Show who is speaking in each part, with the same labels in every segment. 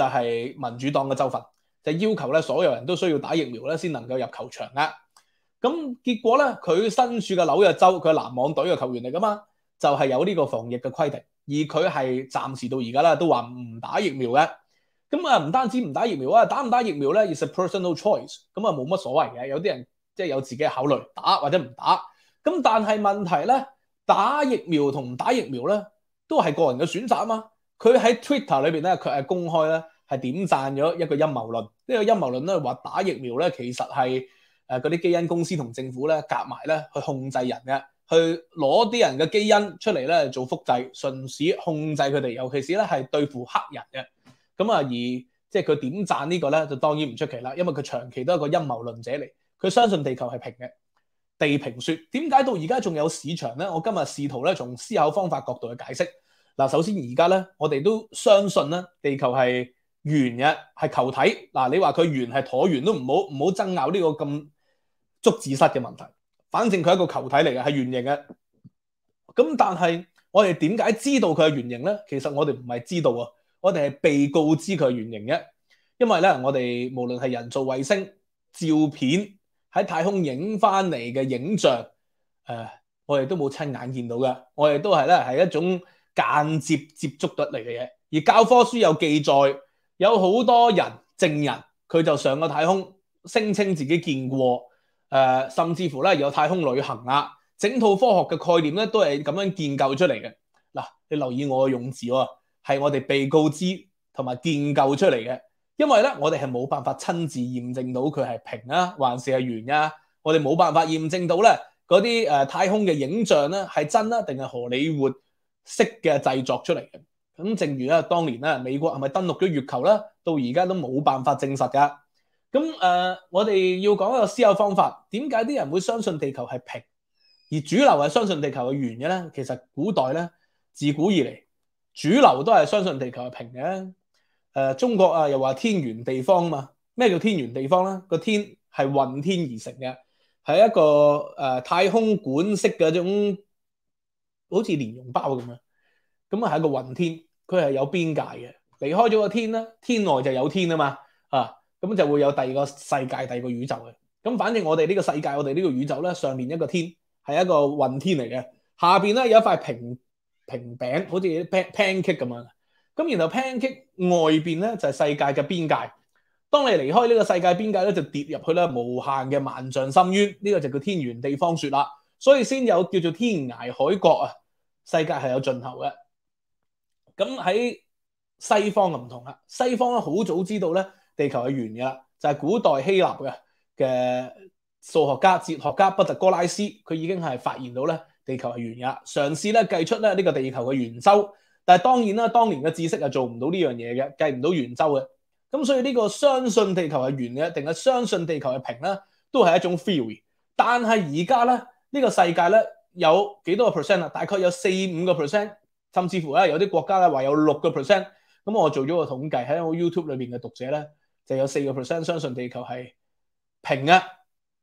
Speaker 1: 就係民主黨嘅州份，就要求咧，所有人都需要打疫苗咧，先能够入球场啦。咁結果咧，佢身處嘅紐約州，佢係籃網隊嘅球員嚟噶嘛，就係有呢個防疫嘅規定。而佢係暫時到而家咧，都話唔打疫苗嘅。咁啊，唔單止唔打疫苗啊，打唔打疫苗咧，亦 a personal choice。咁啊，冇乜所謂嘅。有啲人即係有自己嘅考慮，打或者唔打。咁但係問題咧，打疫苗同唔打疫苗咧，都係個人嘅選擇啊嘛。佢喺 Twitter 裏邊咧，佢係公開咧。系點贊咗一個陰謀論？呢個陰謀論咧話打疫苗咧，其實係誒嗰啲基因公司同政府咧夾埋咧去控制人嘅，去攞啲人嘅基因出嚟咧做複製，順使控制佢哋，尤其是咧係對付黑人嘅。咁啊，而即係佢點贊呢個咧，就當然唔出奇啦，因為佢長期都係個陰謀論者嚟，佢相信地球係平嘅地平說。點解到而家仲有市場咧？我今日試圖咧從思考方法角度去解釋。嗱，首先而家咧，我哋都相信咧地球係。圆嘅系球体，嗱你话佢圆系椭圆都唔好唔好争拗呢个咁捉字失嘅问题，反正佢一个球体嚟嘅系圆形嘅。咁但系我哋点解知道佢系圆形咧？其实我哋唔系知道啊，我哋系被告知佢系圆形嘅。因为咧，我哋无论系人造卫星、照片喺太空影翻嚟嘅影像，诶，我哋都冇亲眼见到嘅，我哋都系咧系一种间接接触得嚟嘅嘢，而教科书有记载。有好多人證人，佢就上個太空，聲稱自己見過，誒，甚至乎咧有太空旅行啦，整套科學嘅概念咧都係咁樣建構出嚟嘅。嗱，你留意我嘅用字喎，係我哋被告知同埋建構出嚟嘅，因為咧我哋係冇辦法親自驗證到佢係平啊，還是係圓啊，我哋冇辦法驗證到咧嗰啲誒太空嘅影像咧係真啦，定係荷里活式嘅製作出嚟嘅。咁正如咧，當年咧，美國係咪登陸咗月球咧？到而家都冇辦法證實㗎。咁誒，我哋要講一個思考方法。點解啲人會相信地球係平，而主流係相信地球嘅圓嘅咧？其實古代咧，自古以嚟，主流都係相信地球係平嘅。誒，中國啊，又話天圓地方嘛。咩叫天圓地方咧？個天係混天而成嘅，係一個誒太空管式嘅種，好似蓮蓉包咁樣。咁啊，係一個混天。佢係有边界嘅，離開咗個天啦，天外就有天啊嘛，啊，咁就會有第二個世界、第二個宇宙嘅。咁反正我哋呢個世界、我哋呢個宇宙咧，上面一個天係一個雲天嚟嘅，下边咧有一塊平平餅，好似 pancake 咁樣。咁然後 pancake 外邊咧就係世界嘅边界。當你離開呢個世界边界咧，就跌入去咧無限嘅萬丈深淵，呢個就叫天圆地方雪啦。所以先有叫做天涯海角啊，世界係有尽头嘅。咁喺西方就唔同啦，西方咧好早知道咧地球系圆嘅啦，就系古代希腊嘅嘅数学家、哲学家毕达哥拉斯，佢已经系发现到咧地球系圆嘅，尝试咧计出咧呢个地球嘅圆周，但系当然啦，当年嘅知识系做唔到呢样嘢嘅，计唔到圆周嘅，咁所以呢个相信地球系圆嘅，定系相信地球系平咧，都系一种 theory。但系而家咧呢个世界咧有几多个 percent 啊？大概有四五个 percent。甚至乎咧，有啲國家咧話有六個 percent，咁我做咗個統計喺我 YouTube 裏边嘅讀者咧，就有四個 percent 相信地球係平嘅，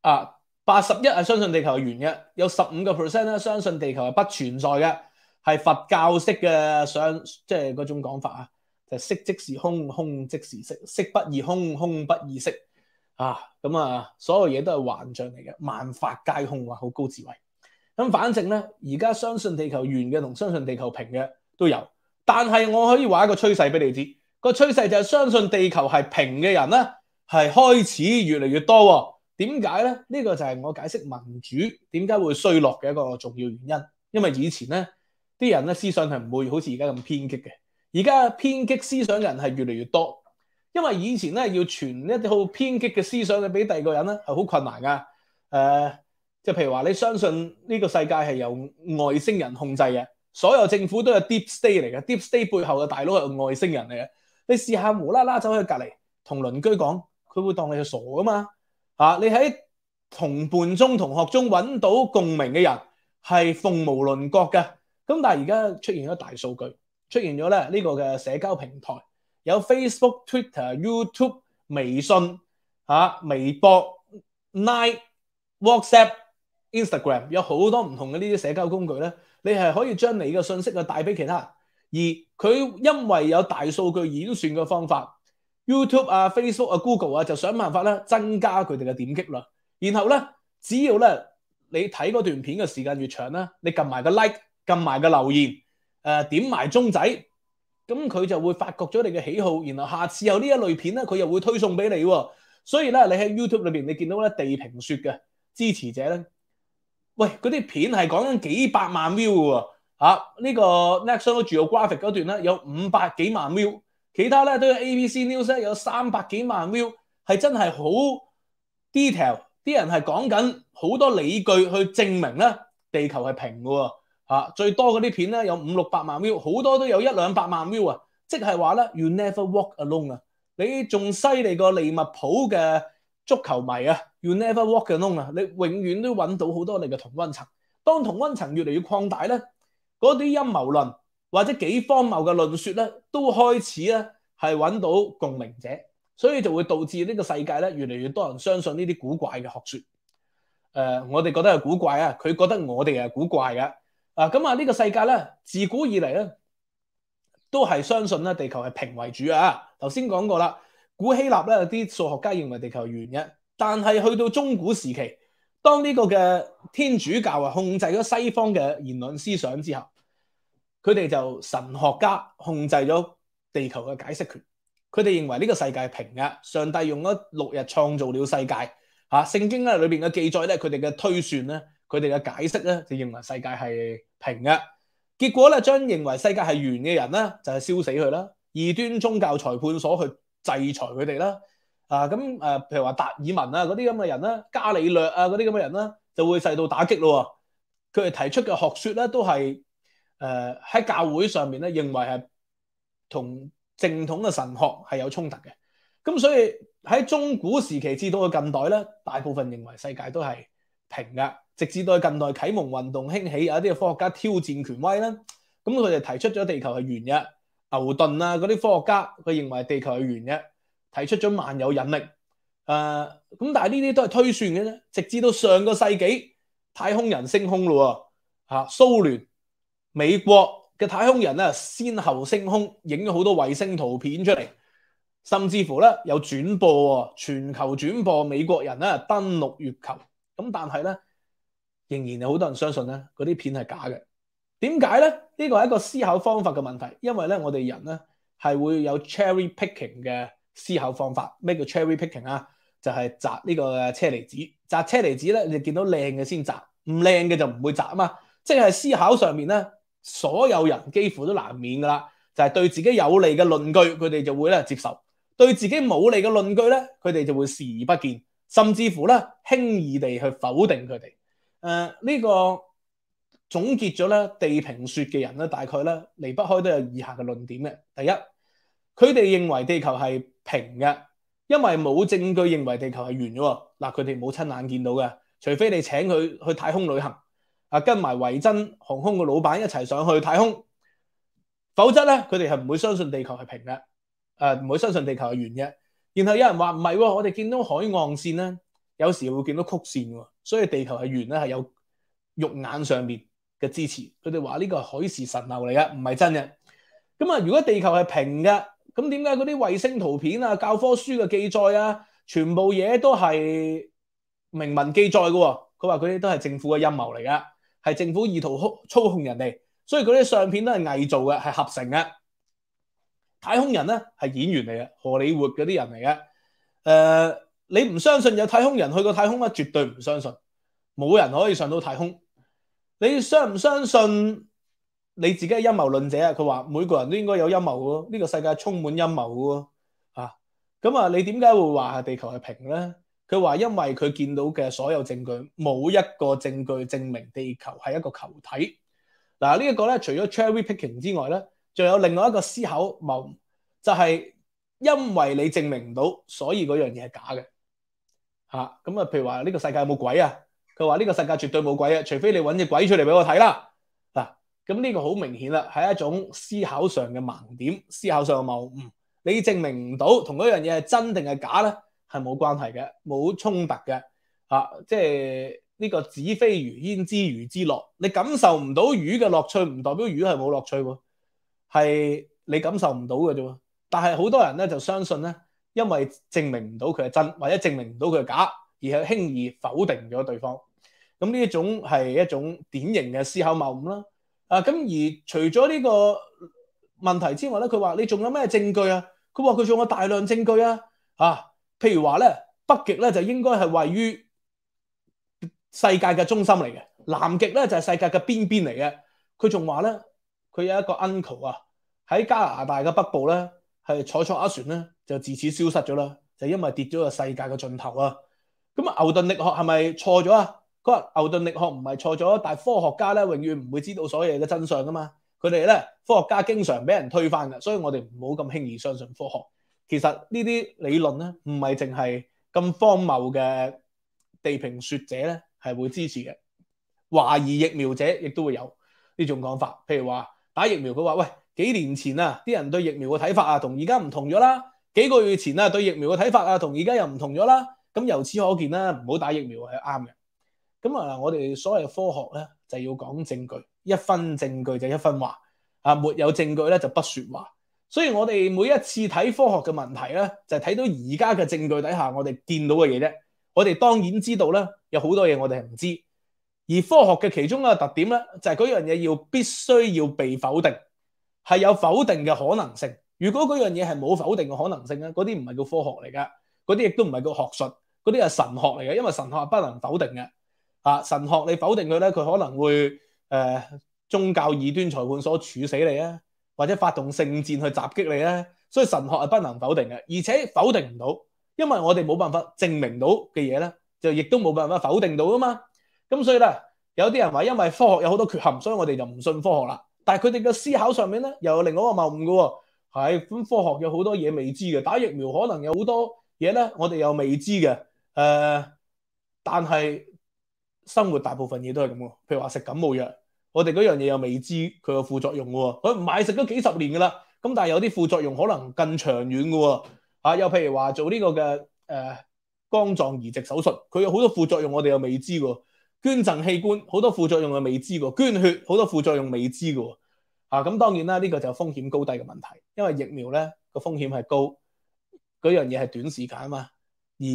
Speaker 1: 啊八十一係相信地球系圆嘅，有十五個 percent 咧相信地球係不存在嘅，係佛教式嘅相，即係嗰種講法啊，就色即是空，空即是色，色不异空，空不异色啊，咁啊，所有嘢都係幻象嚟嘅，萬法皆空，啊，好高智慧。咁反正咧，而家相信地球圓嘅同相信地球平嘅都有，但系我可以画一个趋势俾你知，个趋势就系相信地球系平嘅人咧，系开始越嚟越多。点解咧？呢个就系我解释民主点解会衰落嘅一个重要原因。因为以前咧，啲人咧思想系唔会好似而家咁偏激嘅，而家偏激思想人系越嚟越多。因为以前咧要传一套偏激嘅思想去俾第二个人咧，系好困难噶。诶。就譬如話，你相信呢個世界係由外星人控制嘅，所有政府都係 deep state 嚟嘅，deep state 背後嘅大佬係外星人嚟嘅。你試下無啦啦走去隔離，同鄰居講，佢會當你係傻噶嘛？嚇！你喺同伴中、同學中揾到共鳴嘅人，係鳳毛麟角嘅。咁但係而家出現咗大數據，出現咗咧呢個嘅社交平台，有 Facebook、Twitter、YouTube、微信、嚇、微博、Line、WhatsApp。Instagram 有好多唔同嘅呢啲社交工具咧，你系可以将你嘅信息啊带俾其他人。而佢因为有大数据演算嘅方法，YouTube 啊、Facebook 啊、Google 啊就想办法咧增加佢哋嘅点击率。然后咧，只要咧你睇嗰段片嘅时间越长啦，你揿埋个 like、揿埋个留言、诶点埋钟仔，咁佢就会发觉咗你嘅喜好，然后下次有呢一类片咧，佢又会推送俾你。所以咧，你喺 YouTube 里边你见到咧地平雪嘅支持者咧。喂，嗰啲片係講緊幾百萬 view 喎，嚇呢個 n e x t i o n 住 l Graphic 嗰段咧有五百幾萬 view，其他咧都系 ABC News 咧有三百幾萬 view，係真係好 detail，啲人係講緊好多理據去證明咧地球係平嘅喎，最多嗰啲片咧有五六百萬 view，好多都有一兩百萬 view 啊，即係話咧 You never walk alone 啊，你仲犀利過利物浦嘅足球迷啊！You never walk alone 啊！你永遠都揾到好多你嘅同温層。當同温層越嚟越擴大咧，嗰啲陰謀論或者幾荒謬嘅論説咧，都開始咧係揾到共鳴者，所以就會導致呢個世界咧越嚟越多人相信呢啲古怪嘅學説。誒，我哋覺得係古怪啊，佢覺得我哋係古怪嘅啊。咁啊，呢個世界咧自古以嚟咧都係相信咧地球係平為主啊。頭先講過啦，古希臘咧啲數學家認為地球圓嘅。但系去到中古时期，当呢个嘅天主教啊控制咗西方嘅言论思想之后，佢哋就神学家控制咗地球嘅解释权。佢哋认为呢个世界平嘅，上帝用咗六日创造了世界。吓，圣经咧里边嘅记载咧，佢哋嘅推算咧，佢哋嘅解释咧，就认为世界系平嘅。结果咧，将认为世界系圆嘅人咧，就系烧死佢啦，二端宗教裁判所去制裁佢哋啦。啊，咁誒，譬如話達爾文啊，嗰啲咁嘅人啦，伽利略啊，嗰啲咁嘅人啦，就會受到打擊咯。佢哋提出嘅學説咧，都係誒喺教會上面咧，認為係同正統嘅神學係有衝突嘅。咁所以喺中古時期至到嘅近代咧，大部分認為世界都係平嘅，直至到近代啟蒙運動興起，有一啲嘅科學家挑戰權威啦。咁佢哋提出咗地球係圓嘅。牛頓啊，嗰啲科學家佢認為地球係圓嘅。提出咗萬有引力，誒咁，但係呢啲都係推算嘅啫。直至到上個世紀，太空人升空咯吓、嚇蘇美國嘅太空人咧，先後升空，影咗好多衛星圖片出嚟，甚至乎咧有轉播，全球轉播美國人咧登陸月球。咁但係咧，仍然有好多人相信咧，嗰啲片係假嘅。點解咧？呢個係一個思考方法嘅問題，因為咧我哋人咧係會有 cherry picking 嘅。思考方法咩叫 cherry picking 啊？就係摘呢個車厘子，摘車厘子咧，你見到靚嘅先摘，唔靚嘅就唔會摘啊嘛。即係思考上面咧，所有人幾乎都難免噶啦，就係對自己有利嘅論據，佢哋就會咧接受；對自己冇利嘅論據咧，佢哋就會視而不見，甚至乎咧輕易地去否定佢哋。誒呢個總結咗咧地平説嘅人咧，大概咧離不開都有以下嘅論點嘅。第一，佢哋認為地球係。平嘅，因為冇證據認為地球係圓嘅喎。嗱，佢哋冇親眼見到嘅，除非你請佢去太空旅行，啊跟埋維珍航空嘅老闆一齊上去太空，否則咧佢哋係唔會相信地球係平嘅，誒唔會相信地球係圓嘅。然後有人話唔係喎，我哋見到海岸線咧，有時會見到曲線喎，所以地球係圓咧係有肉眼上面嘅支持。佢哋話呢個海市蜃樓嚟嘅，唔係真嘅。咁啊，如果地球係平嘅？咁點解嗰啲衛星圖片啊、教科書嘅記載啊，全部嘢都係明文記載嘅喎？佢話嗰啲都係政府嘅陰謀嚟噶，係政府意圖操控人哋，所以嗰啲相片都係偽造嘅，係合成嘅。太空人咧係演員嚟嘅，荷里活嗰啲人嚟嘅。誒，你唔相信有太空人去過太空啊？絕對唔相信，冇人可以上到太空。你相唔相信？你自己系阴谋论者啊！佢话每个人都应该有阴谋喎，呢个世界充满阴谋喎，吓咁啊！你点解会话地球系平咧？佢话因为佢见到嘅所有证据，冇一个证据证明地球系一个球体。嗱，呢一个咧，除咗 Cherry Picking 之外咧，仲有另外一个思考谬，就系因为你证明唔到，所以嗰样嘢系假嘅。吓咁啊！譬如话呢个世界有冇鬼啊？佢话呢个世界绝对冇鬼啊！除非你搵只鬼出嚟俾我睇啦。咁呢個好明顯啦，係一種思考上嘅盲點，思考上嘅謬誤。你證明唔到同嗰樣嘢係真定係假咧，係冇關係嘅，冇衝突嘅嚇。即係呢個子非魚焉知魚之樂？你感受唔到魚嘅樂趣，唔代表魚係冇樂趣喎，係你感受唔到嘅啫。但係好多人咧就相信咧，因為證明唔到佢係真，或者證明唔到佢係假，而係輕易否定咗對方。咁呢一種係一種典型嘅思考謬誤啦。啊，咁而除咗呢個問題之外咧，佢話你仲有咩證據啊？佢話佢仲有大量證據啊！啊，譬如話咧，北極咧就應該係位於世界嘅中心嚟嘅，南極咧就係世界嘅邊邊嚟嘅。佢仲話咧，佢有一個 uncle 啊，喺加拿大嘅北部咧，係坐坐一船咧，就自此消失咗啦，就因為跌咗個世界嘅盡頭啊！咁啊，牛頓力學係咪錯咗啊？牛頓力學唔係錯咗，但科學家咧永遠唔會知道所有嘅真相噶嘛。佢哋咧科學家經常俾人推翻嘅，所以我哋唔好咁輕易相信科學。其實呢啲理論咧唔係淨係咁荒謬嘅地平説者咧係會支持嘅，懷疑疫苗者亦都會有呢種講法。譬如話打疫苗，佢話喂幾年前啊啲人對疫苗嘅睇法啊同而家唔同咗啦，幾個月前啊對疫苗嘅睇法啊同而家又唔同咗啦。咁由此可見啦，唔好打疫苗係啱嘅。咁啊！我哋所谓科学咧，就要讲证据，一分证据就一分话。啊，没有证据咧就不说话。所以我哋每一次睇科学嘅问题咧，就睇到而家嘅证据底下我哋见到嘅嘢啫。我哋当然知道咧，有好多嘢我哋系唔知。而科学嘅其中一个特点咧，就系嗰样嘢要必须要被否定，系有否定嘅可能性。如果嗰样嘢系冇否定嘅可能性咧，嗰啲唔系叫科学嚟噶，嗰啲亦都唔系叫学术，嗰啲系神学嚟嘅，因为神学系不能否定嘅。啊！神学你否定佢咧，佢可能会诶宗教异端裁判所处死你啊，或者发动圣战去袭击你啊，所以神学系不能否定嘅，而且否定唔到，因为我哋冇办法证明到嘅嘢咧，就亦都冇办法否定到啊嘛。咁所以咧，有啲人话因为科学有好多缺陷，所以我哋就唔信科学啦。但系佢哋嘅思考上面咧，又有另外一个谬误噶喎。系咁，科学有好多嘢未知嘅，打疫苗可能有好多嘢咧，我哋又未知嘅。诶，但系。生活大部分嘢都係咁喎，譬如話食感冒藥，我哋嗰樣嘢又未知佢有副作用喎。佢买食咗幾十年噶啦，咁但係有啲副作用可能更長遠噶喎。又譬如話做呢個嘅誒肝臟移植手術，佢有好多副作用我哋又未知喎。捐贈器官好多副作用又未知喎，捐血好多副作用未知噶。喎。咁當然啦，呢個就風險高低嘅問題，因為疫苗咧個風險係高，嗰樣嘢係短時間啊嘛。而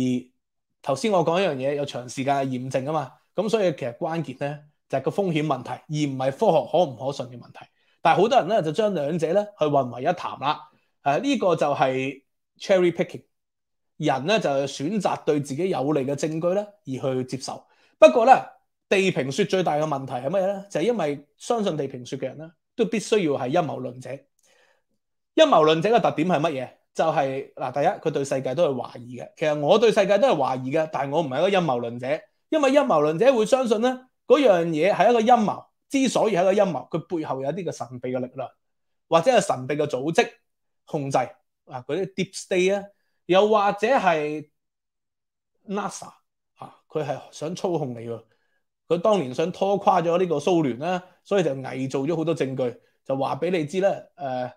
Speaker 1: 頭先我講一樣嘢，有長時間嘅验证啊嘛。咁所以其實關鍵咧就係個風險問題，而唔係科學可唔可信嘅問題。但係好多人咧就將兩者咧去混為一談啦。誒呢個就係 cherry picking，人咧就選擇對自己有利嘅證據咧而去接受。不過咧地平説最大嘅問題係乜嘢咧？就係因為相信地平説嘅人咧都必須要係陰謀論者。陰謀論者嘅特點係乜嘢？就係嗱第一，佢對世界都係懷疑嘅。其實我對世界都係懷疑嘅，但係我唔係一個陰謀論者。因为阴谋论者会相信咧，嗰样嘢系一个阴谋，之所以系一个阴谋，佢背后有一啲嘅神秘嘅力量，或者系神秘嘅组织控制嗱，嗰啲 Deep State 啊，又或者系 NASA 吓，佢系想操控你喎。佢当年想拖垮咗呢个苏联啦，所以就伪造咗好多证据，就话俾你知咧，诶，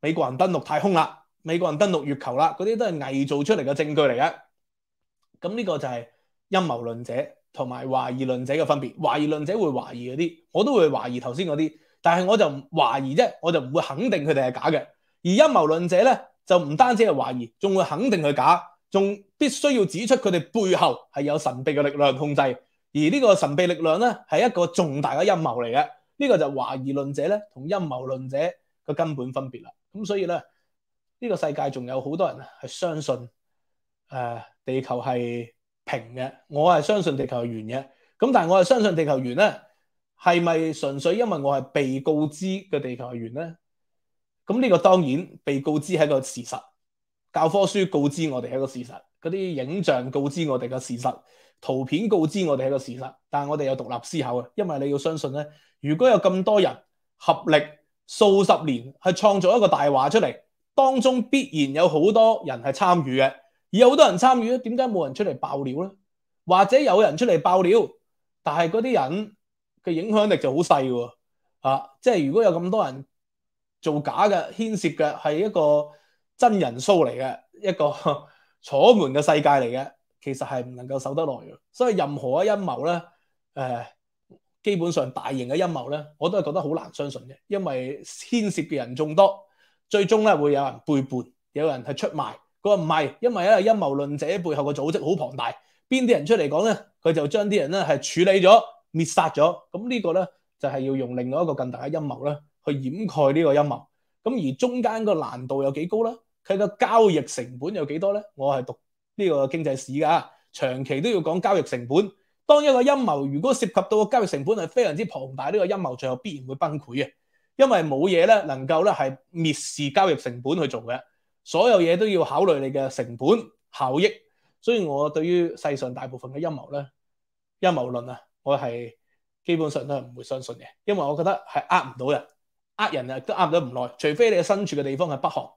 Speaker 1: 美国人登陆太空啦，美国人登陆月球啦，嗰啲都系伪造出嚟嘅证据嚟嘅。咁呢个就系。阴谋论者同埋怀疑论者嘅分别，怀疑论者会怀疑嗰啲，我都会怀疑头先嗰啲，但系我就怀疑啫，我就唔会肯定佢哋系假嘅。而阴谋论者咧，就唔单止系怀疑，仲会肯定佢假，仲必须要指出佢哋背后系有神秘嘅力量控制，而呢个神秘力量咧系一个重大嘅阴谋嚟嘅。呢个就怀疑论者咧同阴谋论者嘅根本分别啦。咁所以咧，呢个世界仲有好多人系相信诶地球系。平嘅，我係相信地球系圓嘅。咁但係我係相信地球圓咧，係咪純粹因為我係被告知嘅地球係圓咧？咁呢個當然被告知係一個事實，教科書告知我哋係一個事實，嗰啲影像告知我哋嘅事實，圖片告知我哋係個事實。但係我哋有獨立思考嘅，因為你要相信咧，如果有咁多人合力數十年去創造一個大話出嚟，當中必然有好多人係參與嘅。而有好多人參與咧，點解冇人出嚟爆料咧？或者有人出嚟爆料，但係嗰啲人嘅影響力就好細喎，啊！即係如果有咁多人做假嘅牽涉嘅，係一個真人騷嚟嘅，一個 楚門嘅世界嚟嘅，其實係唔能夠守得耐嘅。所以任何嘅陰謀咧，誒，基本上大型嘅陰謀咧，我都係覺得好難相信嘅，因為牽涉嘅人眾多，最終咧會有人背叛，有人係出賣。佢唔係，因為咧陰謀論者背後嘅組織好龐大，邊啲人出嚟講咧，佢就將啲人咧係處理咗、滅殺咗。咁呢個咧就係要用另外一個更大嘅陰謀咧去掩蓋呢個陰謀。咁而中間個難度有幾高咧？佢個交易成本有幾多咧？我係讀呢個經濟史㗎，長期都要講交易成本。當一個陰謀如果涉及到個交易成本係非常之龐大，呢個陰謀最後必然會崩潰嘅，因為冇嘢咧能夠咧係蔑視交易成本去做嘅。所有嘢都要考慮你嘅成本效益，所以我對於世上大部分嘅陰謀咧、阴谋論啊，我係基本上都係唔會相信嘅，因為我覺得係呃唔到人，呃人啊都呃得唔耐，除非你身處嘅地方係北韓、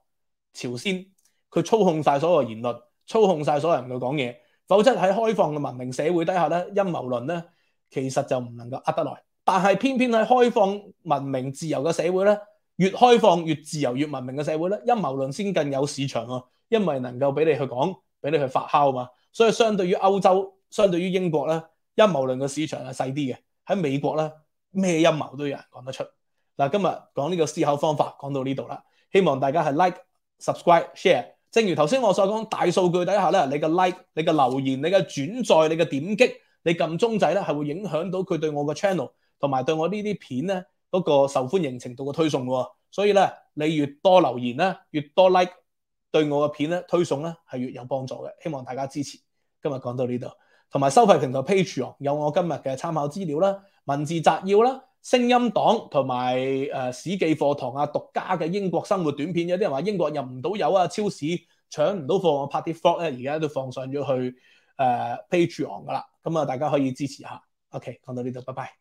Speaker 1: 朝鮮，佢操控晒所有言論，操控晒所有人去講嘢，否則喺開放嘅文明社會底下咧，陰謀論咧其實就唔能夠呃得耐，但係偏偏喺開放、文明、自由嘅社會咧。越開放、越自由、越文明嘅社會咧，陰謀論先更有市場啊，因為能夠俾你去講、俾你去發酵啊嘛。所以相對於歐洲、相對於英國咧，陰謀論嘅市場係細啲嘅。喺美國咧，咩陰謀都有人講得出。嗱，今日講呢個思考方法，講到呢度啦。希望大家係 like、subscribe、share。正如頭先我所講，大數據底下咧，你嘅 like、你嘅留言、你嘅轉載、你嘅點擊、你撳中仔咧，係會影響到佢對我嘅 channel 同埋對我呢啲片咧。嗰個受歡迎程度嘅推送喎，所以咧你越多留言咧，越多 like 對我嘅片咧推送咧係越有幫助嘅，希望大家支持。今日講到呢度，同埋收費平台 page 有我今日嘅參考資料啦、文字摘要啦、聲音檔同埋誒史記課堂啊、獨家嘅英國生活短片。有啲人話英國入唔到油啊、超市搶唔到貨，我拍啲 f o o 咧而家都放上咗去誒 page on 噶啦，咁啊大家可以支持下。OK，講到呢度，拜拜。